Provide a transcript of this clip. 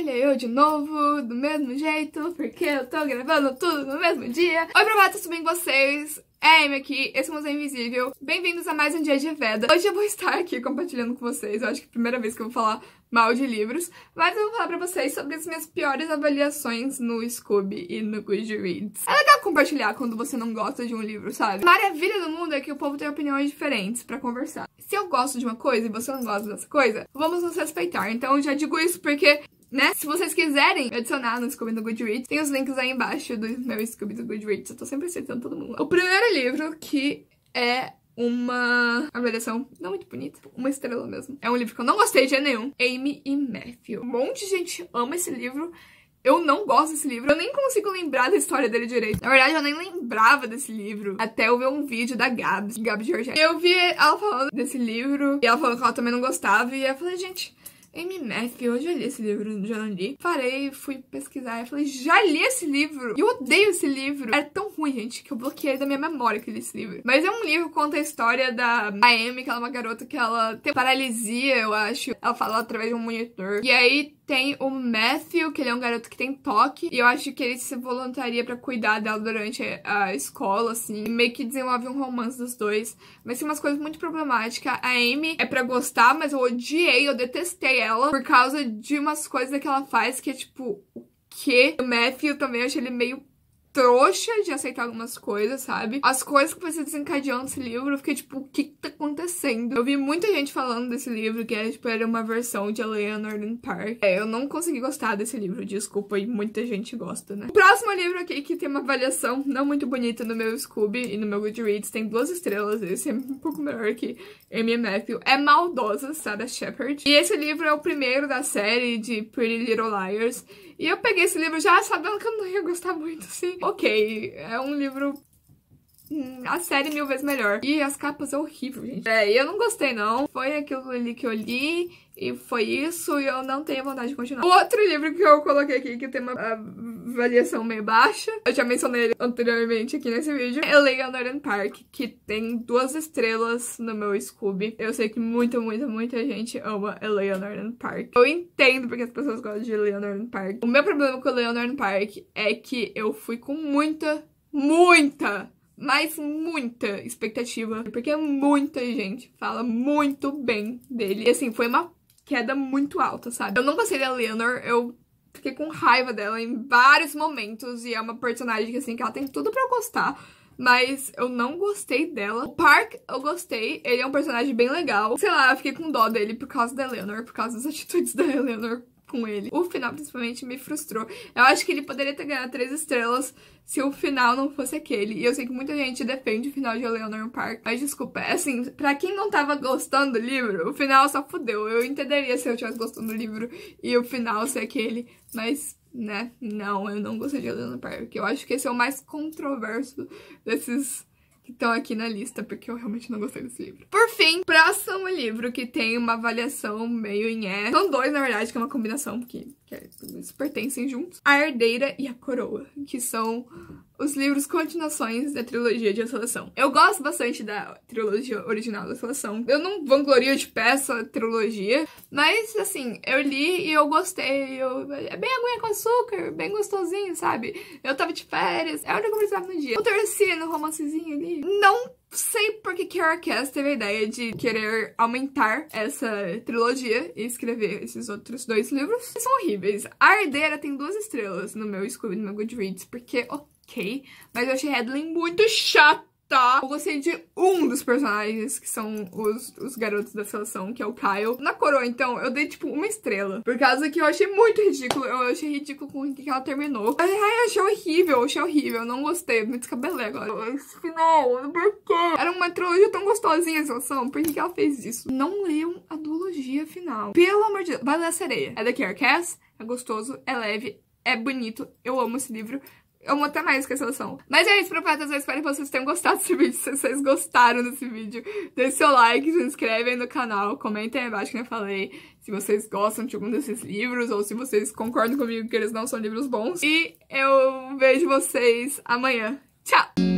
olha eu de novo, do mesmo jeito, porque eu tô gravando tudo no mesmo dia. Oi, Bravata, tudo bem com vocês? É, Amy aqui, esse é Museu Invisível. Bem-vindos a mais um Dia de Veda. Hoje eu vou estar aqui compartilhando com vocês, eu acho que é a primeira vez que eu vou falar mal de livros, mas eu vou falar pra vocês sobre as minhas piores avaliações no Scooby e no Goodreads. É legal compartilhar quando você não gosta de um livro, sabe? Maravilha do mundo é que o povo tem opiniões diferentes pra conversar. Se eu gosto de uma coisa e você não gosta dessa coisa, vamos nos respeitar. Então eu já digo isso porque né? Se vocês quiserem adicionar no Scooby do Goodreads, tem os links aí embaixo do meu Scooby do Goodreads. Eu tô sempre aceitando todo mundo lá. O primeiro livro que é uma avaliação não muito bonita, uma estrela mesmo. É um livro que eu não gostei de nenhum, Amy e Matthew. Um monte de gente ama esse livro. Eu não gosto desse livro, eu nem consigo lembrar da história dele direito. Na verdade, eu nem lembrava desse livro, até eu ver um vídeo da Gabs, Gabs Georgette. Eu vi ela falando desse livro, e ela falou que ela também não gostava, e eu falei, gente, MMF, eu já li esse livro, já não li. Parei, fui pesquisar e falei, já li esse livro! E eu odeio esse livro! Era é tão ruim, gente, que eu bloqueei da minha memória que li esse livro. Mas é um livro que conta a história da Amy, que ela é uma garota que ela tem paralisia, eu acho. Ela fala através de um monitor. E aí tem o Matthew, que ele é um garoto que tem toque, e eu acho que ele se voluntaria para cuidar dela durante a escola, assim, meio que desenvolve um romance dos dois. Mas tem umas coisas muito problemáticas. A Amy é para gostar, mas eu odiei, eu detestei ela por causa de umas coisas que ela faz que é tipo, o quê? O Matthew também, eu achei ele meio trouxa de aceitar algumas coisas, sabe? As coisas que você desencadeou nesse livro, eu fiquei tipo, o que, tá acontecendo? Eu vi muita gente falando desse livro, que era, é, tipo, era uma versão de Eleanor in Park. É, eu não consegui gostar desse livro, desculpa, e muita gente gosta, né? O próximo livro aqui, que tem uma avaliação não muito bonita no meu Scooby e no meu Goodreads, tem duas estrelas, esse é um pouco melhor que Amy Matthew, é Maldosa, Sarah Shepard. E esse livro é o primeiro da série de Pretty Little Liars, e eu peguei esse livro já sabendo que eu não ia gostar muito, assim. Ok, é um livro hum, a série mil vezes melhor. E as capas é horrível, gente. É, eu não gostei, não. Foi aquilo ali que eu li, e foi isso, e eu não tenho vontade de continuar. Outro livro que eu coloquei aqui, que tem uma ah, variação meio baixa. Eu já mencionei ele anteriormente aqui nesse vídeo. Eu leio a Northern Park, que tem duas estrelas no meu Scooby. Eu sei que muita, muita, muita gente ama a and Park. Eu entendo porque as pessoas gostam de Eleanor and Park. O meu problema com a and Park é que eu fui com muita, muita mas muita expectativa, porque muita gente fala muito bem dele. E assim, foi uma queda muito alta, sabe? Eu não gostei da Leonor, eu fiquei com raiva dela em vários momentos. E é uma personagem que, assim, que ela tem tudo pra eu gostar. Mas eu não gostei dela. O Park, eu gostei. Ele é um personagem bem legal. Sei lá, eu fiquei com dó dele por causa da Eleanor. Por causa das atitudes da Eleanor com ele. O final, principalmente, me frustrou. Eu acho que ele poderia ter ganhado três estrelas se o final não fosse aquele. E eu sei que muita gente defende o final de Eleanor Park. Mas desculpa, é assim, pra quem não tava gostando do livro, o final só fudeu. Eu entenderia se eu tivesse gostando do livro e o final ser aquele. Mas né? Não, eu não gostei de Eleanor Park. Eu acho que esse é o mais controverso desses estão aqui na lista, porque eu realmente não gostei desse livro. Por fim, próximo livro que tem uma avaliação meio em é. São dois, na verdade, que é uma combinação, que, é, eles pertencem juntos. A Herdeira e a Coroa, que são os livros continuações da trilogia de A Eu gosto bastante da trilogia original da Seleção. Eu não vanglorio de pé essa trilogia, mas assim, eu li e eu gostei. Eu... É bem aguinha com açúcar, bem gostosinho, sabe? Eu tava de férias, é a hora que eu precisava no dia. Eu torci no romancezinho ali. Não sei porque que a Cass teve a ideia de querer aumentar essa trilogia e escrever esses outros dois livros. Eles são horríveis. A Herdeira tem duas estrelas no meu Scooby, no meu Goodreads, porque ok. Mas eu achei Headley muito chata. Eu gostei de um dos personagens, que são os, os garotos da seleção, que é o Kyle. Na coroa, então, eu dei, tipo, uma estrela. Por causa que eu achei muito ridículo. Eu achei ridículo com o que ela terminou. Ai, ai, achei horrível, achei horrível. Não gostei, me descabelei agora. Esse final, por quê? Era uma trilogia tão gostosinha a seleção. Por que, que ela fez isso? Não leiam a duologia final. Pelo amor de Deus. Vai ler a sereia. É da Care Cass, é gostoso, é leve, é bonito. Eu amo esse livro. Eu amo até mais que a solução. Mas é isso, profetas. Eu espero que vocês tenham gostado desse vídeo. Se vocês gostaram desse vídeo, deixe seu like, se inscrevem no canal, comentem aí embaixo que eu falei se vocês gostam de algum desses livros ou se vocês concordam comigo que eles não são livros bons. E eu vejo vocês amanhã. Tchau!